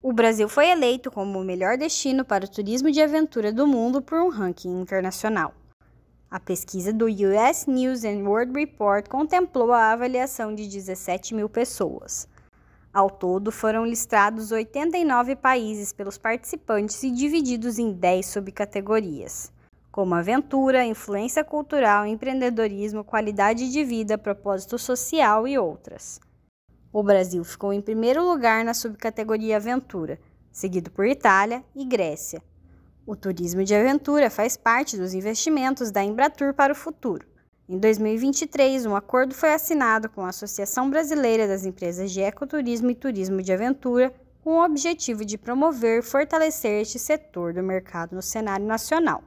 O Brasil foi eleito como o melhor destino para o turismo de aventura do mundo por um ranking internacional. A pesquisa do US News and World Report contemplou a avaliação de 17 mil pessoas. Ao todo, foram listados 89 países pelos participantes e divididos em 10 subcategorias, como aventura, influência cultural, empreendedorismo, qualidade de vida, propósito social e outras. O Brasil ficou em primeiro lugar na subcategoria aventura, seguido por Itália e Grécia. O turismo de aventura faz parte dos investimentos da Embratur para o futuro. Em 2023, um acordo foi assinado com a Associação Brasileira das Empresas de Ecoturismo e Turismo de Aventura, com o objetivo de promover e fortalecer este setor do mercado no cenário nacional.